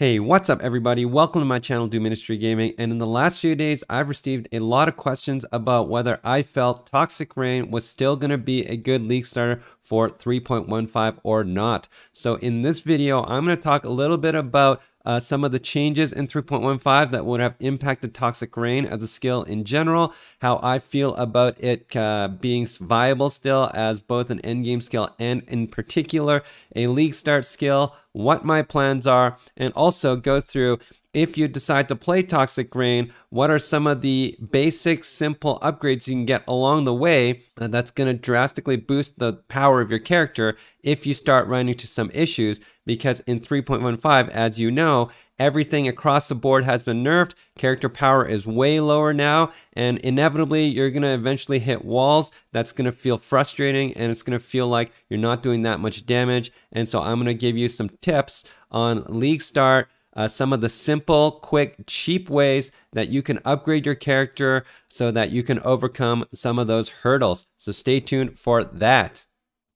Hey, what's up everybody? Welcome to my channel, Do Ministry Gaming. And in the last few days, I've received a lot of questions about whether I felt Toxic Rain was still gonna be a good league starter for 3.15 or not. So in this video, I'm going to talk a little bit about uh, some of the changes in 3.15 that would have impacted Toxic Rain as a skill in general, how I feel about it uh, being viable still as both an endgame skill and in particular a league start skill, what my plans are, and also go through if you decide to play Toxic Rain, what are some of the basic, simple upgrades you can get along the way uh, that's going to drastically boost the power of your character if you start running into some issues? Because in 3.15, as you know, everything across the board has been nerfed. Character power is way lower now, and inevitably, you're going to eventually hit walls. That's going to feel frustrating, and it's going to feel like you're not doing that much damage. And so, I'm going to give you some tips on League Start uh, some of the simple, quick, cheap ways that you can upgrade your character so that you can overcome some of those hurdles. So stay tuned for that.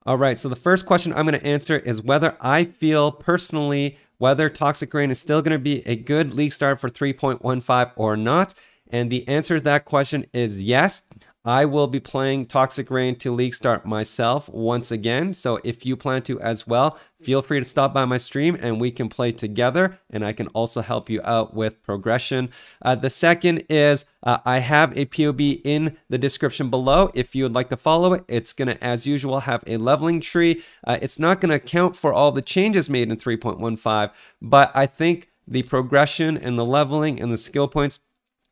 All right, so the first question I'm going to answer is whether I feel personally whether Toxic Rain is still going to be a good league start for 3.15 or not. And the answer to that question is yes. I will be playing Toxic Rain to League Start myself once again. So if you plan to as well, feel free to stop by my stream and we can play together. And I can also help you out with progression. Uh, the second is uh, I have a POB in the description below. If you would like to follow it, it's going to, as usual, have a leveling tree. Uh, it's not going to account for all the changes made in 3.15, but I think the progression and the leveling and the skill points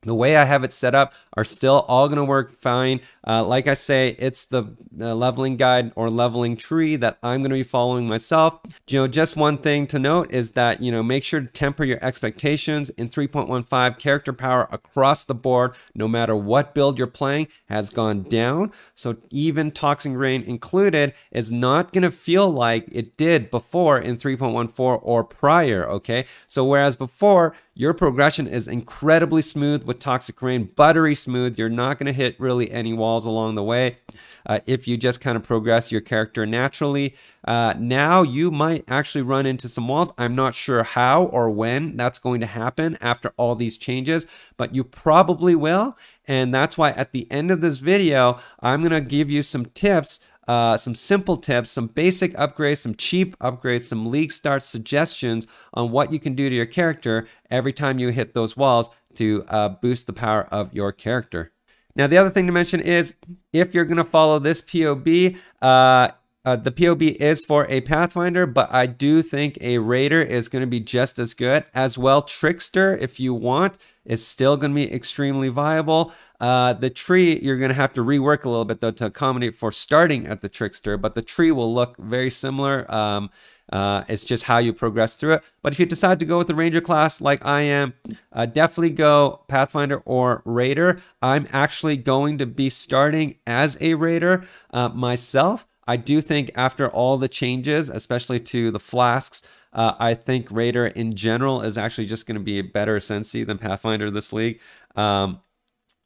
the way I have it set up are still all going to work fine. Uh, like I say, it's the uh, leveling guide or leveling tree that I'm going to be following myself. You know, just one thing to note is that, you know, make sure to temper your expectations in 3.15 character power across the board, no matter what build you're playing has gone down. So even Toxic Rain included is not going to feel like it did before in 3.14 or prior, okay? So whereas before your progression is incredibly smooth with Toxic Rain, buttery smooth. You're not going to hit really any walls along the way uh, if you just kind of progress your character naturally. Uh, now you might actually run into some walls. I'm not sure how or when that's going to happen after all these changes, but you probably will. And that's why at the end of this video, I'm going to give you some tips uh, some simple tips, some basic upgrades, some cheap upgrades, some league start suggestions on what you can do to your character every time you hit those walls to uh, boost the power of your character. Now, the other thing to mention is if you're going to follow this POB, uh, uh, the POB is for a Pathfinder, but I do think a Raider is going to be just as good as well. Trickster, if you want, is still going to be extremely viable. Uh, the tree, you're going to have to rework a little bit, though, to accommodate for starting at the Trickster, but the tree will look very similar. Um, uh, it's just how you progress through it. But if you decide to go with the Ranger class like I am, uh, definitely go Pathfinder or Raider. I'm actually going to be starting as a Raider uh, myself. I do think after all the changes, especially to the flasks, uh, I think Raider in general is actually just going to be a better Sensi than Pathfinder this league. Um,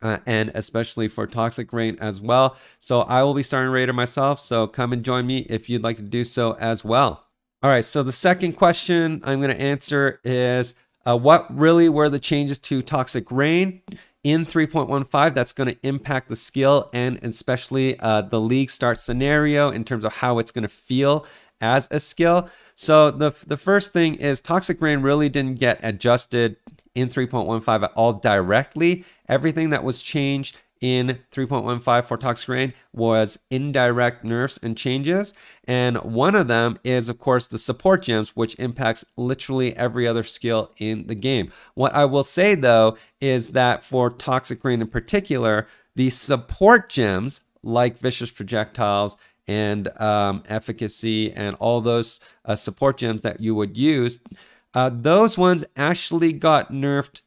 uh, and especially for Toxic Rain as well. So I will be starting Raider myself. So come and join me if you'd like to do so as well. All right. So the second question I'm going to answer is uh, what really were the changes to Toxic Rain? in 3.15 that's going to impact the skill and especially uh, the league start scenario in terms of how it's going to feel as a skill so the the first thing is toxic rain really didn't get adjusted in 3.15 at all directly everything that was changed in 3.15 for toxic rain was indirect nerfs and changes. And one of them is, of course, the support gems, which impacts literally every other skill in the game. What I will say, though, is that for toxic rain in particular, the support gems, like vicious projectiles and um, efficacy and all those uh, support gems that you would use, uh, those ones actually got nerfed,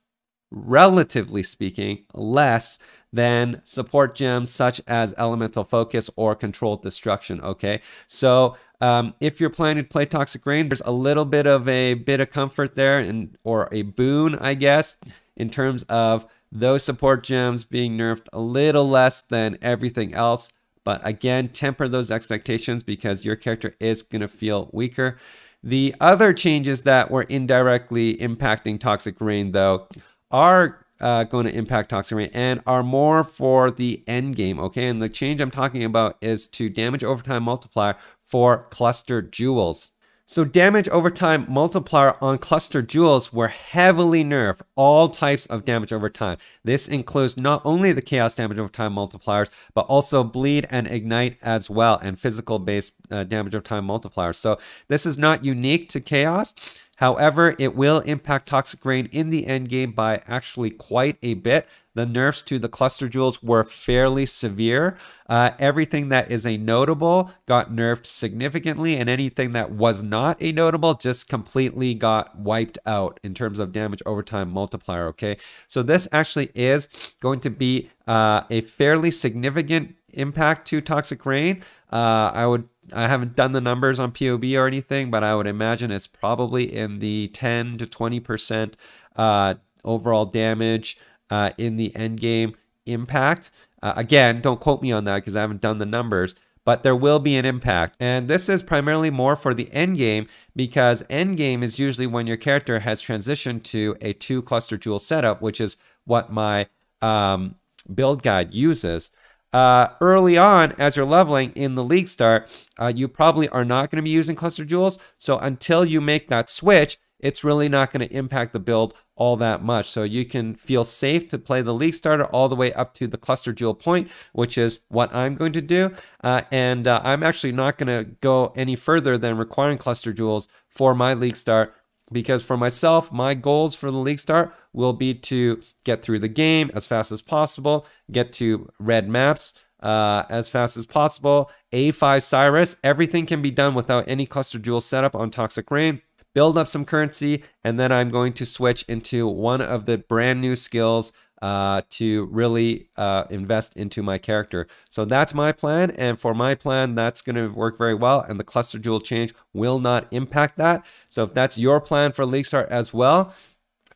relatively speaking, less than support gems such as Elemental Focus or Controlled Destruction, okay? So um, if you're planning to play Toxic Rain, there's a little bit of a bit of comfort there and or a boon, I guess, in terms of those support gems being nerfed a little less than everything else. But again, temper those expectations because your character is going to feel weaker. The other changes that were indirectly impacting Toxic Rain, though, are uh, going to impact toxin rate and are more for the end game. Okay, and the change I'm talking about is to damage overtime multiplier for cluster jewels. So damage over time multiplier on cluster jewels were heavily nerfed, all types of damage over time. This includes not only the chaos damage over time multipliers, but also bleed and ignite as well, and physical based uh, damage over time multipliers. So this is not unique to chaos. However, it will impact Toxic Rain in the endgame by actually quite a bit. The nerfs to the cluster jewels were fairly severe. Uh, everything that is a notable got nerfed significantly, and anything that was not a notable just completely got wiped out in terms of damage over time multiplier. Okay, so this actually is going to be uh, a fairly significant impact to Toxic Rain. Uh, I would I haven't done the numbers on POB or anything, but I would imagine it's probably in the 10 to 20% uh, overall damage uh, in the endgame impact. Uh, again, don't quote me on that because I haven't done the numbers, but there will be an impact. And this is primarily more for the endgame because endgame is usually when your character has transitioned to a two cluster jewel setup, which is what my um, build guide uses uh, early on as you're leveling in the league start, uh, you probably are not going to be using cluster jewels. So until you make that switch, it's really not going to impact the build all that much. So you can feel safe to play the league starter all the way up to the cluster jewel point, which is what I'm going to do. Uh, and uh, I'm actually not going to go any further than requiring cluster jewels for my league start because for myself, my goals for the league start will be to get through the game as fast as possible, get to red maps uh, as fast as possible, A5 Cyrus. Everything can be done without any cluster jewel setup on Toxic Rain. Build up some currency, and then I'm going to switch into one of the brand new skills uh, to really uh, invest into my character. So that's my plan. And for my plan, that's going to work very well. And the cluster jewel change will not impact that. So if that's your plan for League Start as well,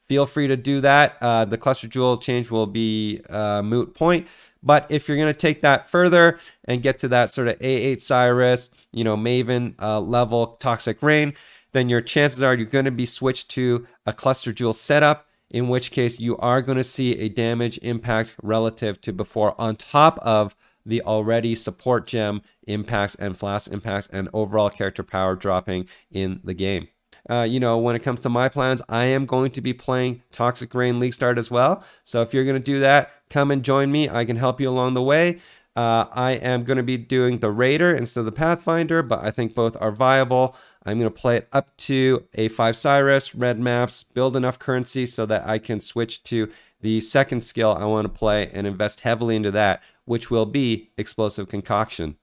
feel free to do that. Uh, the cluster jewel change will be uh, moot point. But if you're going to take that further and get to that sort of A8 Cyrus, you know, Maven uh, level Toxic Rain, then your chances are you're going to be switched to a cluster jewel setup in which case you are going to see a damage impact relative to before on top of the already support gem impacts and flask impacts and overall character power dropping in the game. Uh, you know, when it comes to my plans, I am going to be playing Toxic Rain League Start as well. So if you're going to do that, come and join me. I can help you along the way. Uh, I am going to be doing the Raider instead of the Pathfinder, but I think both are viable. I'm going to play it up to A5 Cyrus, red maps, build enough currency so that I can switch to the second skill I want to play and invest heavily into that, which will be Explosive Concoction.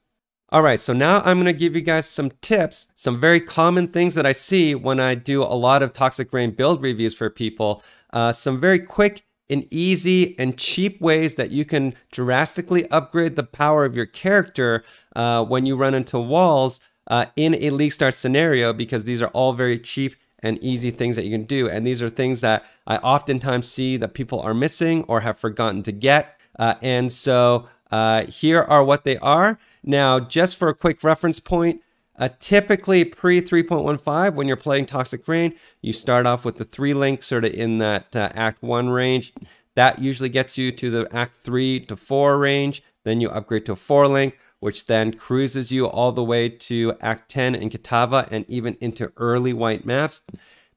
All right, so now I'm gonna give you guys some tips, some very common things that I see when I do a lot of Toxic Rain build reviews for people, uh, some very quick and easy and cheap ways that you can drastically upgrade the power of your character uh, when you run into walls uh, in a league start scenario because these are all very cheap and easy things that you can do. And these are things that I oftentimes see that people are missing or have forgotten to get. Uh, and so uh, here are what they are. Now, just for a quick reference point, uh, typically pre 3.15, when you're playing Toxic Rain, you start off with the three link sort of in that uh, Act 1 range. That usually gets you to the Act 3 to 4 range. Then you upgrade to a 4 link which then cruises you all the way to Act 10 in Katava and even into early white maps.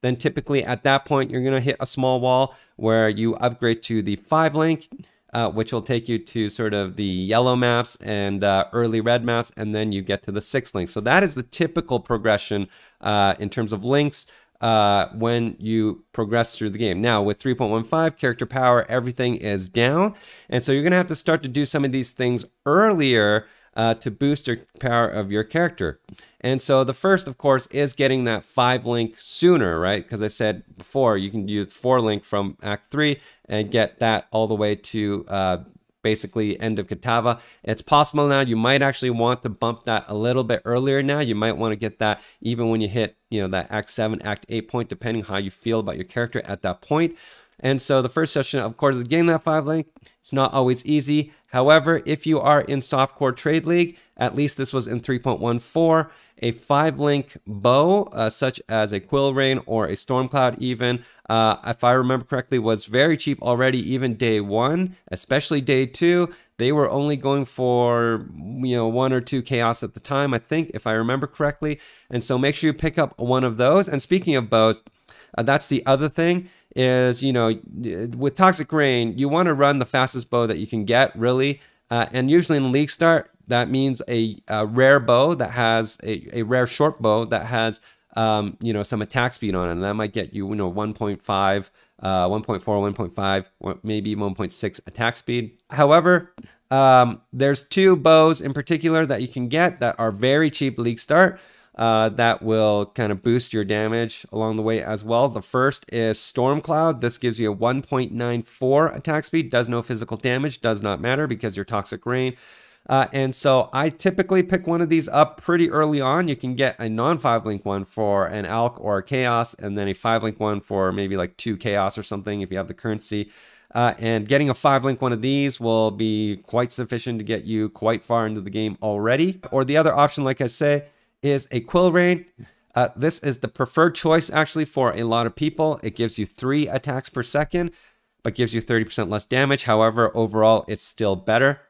Then typically at that point, you're going to hit a small wall where you upgrade to the 5 link, uh, which will take you to sort of the yellow maps and uh, early red maps, and then you get to the 6 link. So that is the typical progression uh, in terms of links. Uh, when you progress through the game. Now, with 3.15, character power, everything is down. And so you're going to have to start to do some of these things earlier uh, to boost your power of your character. And so the first, of course, is getting that five link sooner, right? Because I said before, you can use four link from Act 3 and get that all the way to uh, basically end of Katava. It's possible now you might actually want to bump that a little bit earlier now. You might want to get that even when you hit, you know, that Act 7, Act 8 point, depending how you feel about your character at that point. And so the first session, of course, is getting that five link. It's not always easy. However, if you are in Softcore Trade League, at least this was in 3.14, a five link bow, uh, such as a Quill Rain or a Storm Cloud, even, uh, if I remember correctly, was very cheap already, even day one, especially day two. They were only going for you know one or two chaos at the time, I think, if I remember correctly. And so make sure you pick up one of those. And speaking of bows, uh, that's the other thing is, you know, with Toxic Rain, you want to run the fastest bow that you can get, really. Uh, and usually in League Start, that means a, a rare bow that has a, a, rare short bow that has, um, you know, some attack speed on it. And that might get you, you know, 1.5 uh, 1.4, 1.5, maybe 1.6 attack speed. However, um, there's two bows in particular that you can get that are very cheap league start uh, that will kind of boost your damage along the way as well. The first is Storm Cloud. This gives you a 1.94 attack speed, does no physical damage, does not matter because you're Toxic Rain. Uh, and so I typically pick one of these up pretty early on. You can get a non five link one for an Alk or a Chaos, and then a five link one for maybe like two Chaos or something if you have the currency. Uh, and getting a five link one of these will be quite sufficient to get you quite far into the game already. Or the other option, like I say, is a quill Rain. Uh, this is the preferred choice actually for a lot of people. It gives you three attacks per second, but gives you 30% less damage. However, overall, it's still better.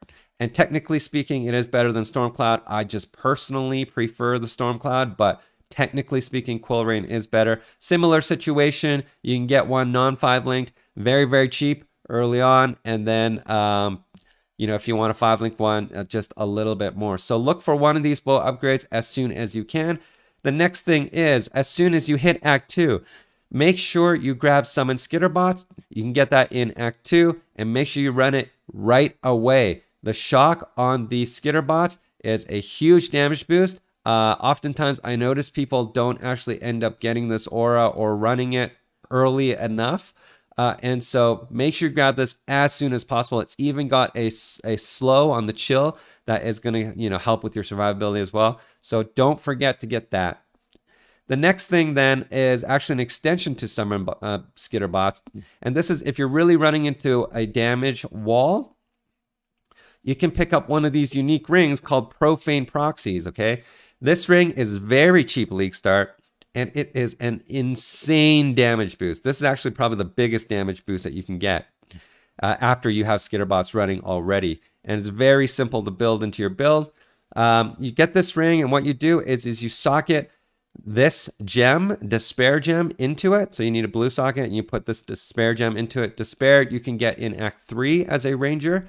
And technically speaking, it is better than Stormcloud. I just personally prefer the Stormcloud, but technically speaking, Quill Rain is better. Similar situation, you can get one non five linked, very, very cheap early on, and then um, you know, if you want a five link one, uh, just a little bit more. So look for one of these bow upgrades as soon as you can. The next thing is as soon as you hit Act 2, make sure you grab Summon Skitterbots. You can get that in Act 2 and make sure you run it right away. The shock on the Skitterbots is a huge damage boost. Uh, oftentimes, I notice people don't actually end up getting this aura or running it early enough. Uh, and so make sure you grab this as soon as possible. It's even got a, a slow on the chill that is going to you know help with your survivability as well. So don't forget to get that. The next thing then is actually an extension to summon uh, skitter bots. And this is if you're really running into a damage wall, you can pick up one of these unique rings called profane proxies, okay? This ring is very cheap league start and it is an insane damage boost. This is actually probably the biggest damage boost that you can get uh, after you have Skitterbots running already. And it's very simple to build into your build. Um, you get this ring, and what you do is, is you socket this gem, Despair Gem, into it. So you need a blue socket, and you put this Despair Gem into it. Despair you can get in Act 3 as a Ranger.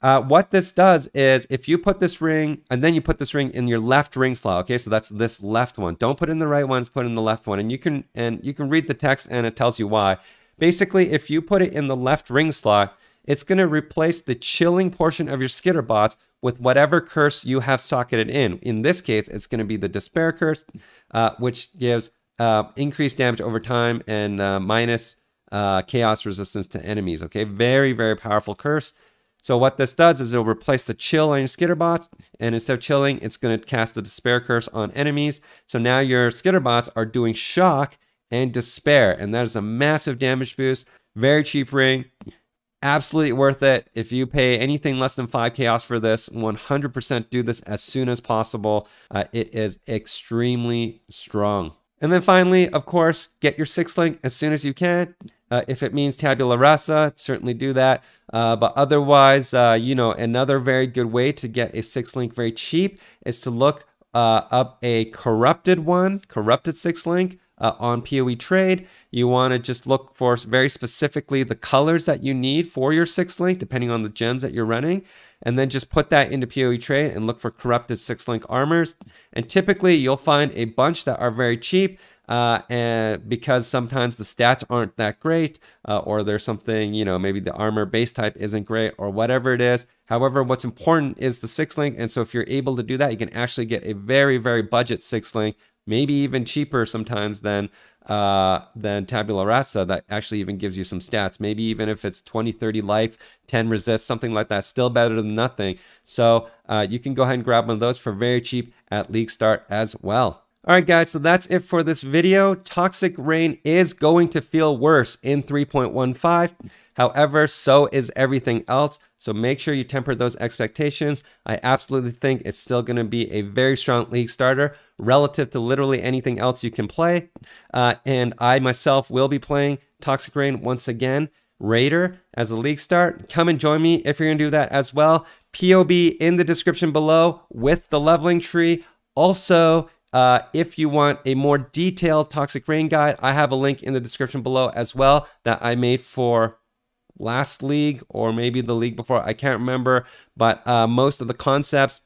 Uh, what this does is if you put this ring and then you put this ring in your left ring slot, okay, so that's this left one. Don't put in the right one, put in the left one. And you can and you can read the text and it tells you why. Basically, if you put it in the left ring slot, it's going to replace the chilling portion of your skitter bots with whatever curse you have socketed in. In this case, it's going to be the despair curse, uh, which gives uh, increased damage over time and uh, minus uh, chaos resistance to enemies. Okay, very, very powerful curse. So what this does is it'll replace the chill on your skitterbots, and instead of chilling, it's going to cast the despair curse on enemies. So now your skitterbots are doing shock and despair, and that is a massive damage boost. Very cheap ring, absolutely worth it. If you pay anything less than five chaos for this, 100% do this as soon as possible. Uh, it is extremely strong. And then finally, of course, get your six link as soon as you can. Uh, if it means tabula rasa, certainly do that. Uh, but otherwise, uh, you know, another very good way to get a six link very cheap is to look uh, up a corrupted one, corrupted six link uh, on PoE Trade. You want to just look for very specifically the colors that you need for your six link, depending on the gems that you're running, and then just put that into PoE Trade and look for corrupted six link armors. And typically, you'll find a bunch that are very cheap. Uh, and because sometimes the stats aren't that great, uh, or there's something, you know, maybe the armor base type isn't great, or whatever it is. However, what's important is the six link. And so if you're able to do that, you can actually get a very, very budget six link maybe even cheaper sometimes than uh, than tabula rasa that actually even gives you some stats. Maybe even if it's 20, 30 life, 10 resist, something like that, still better than nothing. So uh, you can go ahead and grab one of those for very cheap at League Start as well. All right, guys, so that's it for this video. Toxic Rain is going to feel worse in 3.15. However, so is everything else. So make sure you temper those expectations. I absolutely think it's still going to be a very strong league starter relative to literally anything else you can play. Uh, and I myself will be playing Toxic Rain once again. Raider as a league start. Come and join me if you're going to do that as well. POB in the description below with the leveling tree. Also, uh, if you want a more detailed toxic rain guide, I have a link in the description below as well that I made for last league or maybe the league before. I can't remember, but uh, most of the concepts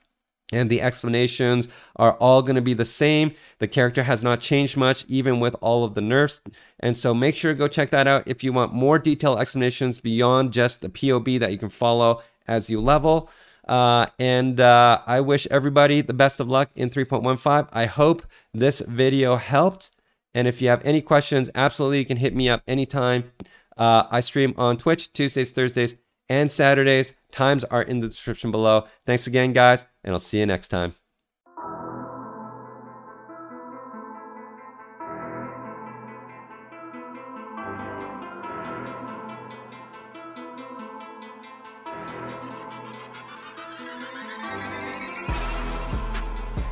and the explanations are all going to be the same. The character has not changed much, even with all of the nerfs. And so make sure to go check that out if you want more detailed explanations beyond just the POB that you can follow as you level. Uh, and uh, I wish everybody the best of luck in 3.15. I hope this video helped. And if you have any questions, absolutely, you can hit me up anytime. Uh, I stream on Twitch Tuesdays, Thursdays, and Saturdays. Times are in the description below. Thanks again, guys, and I'll see you next time.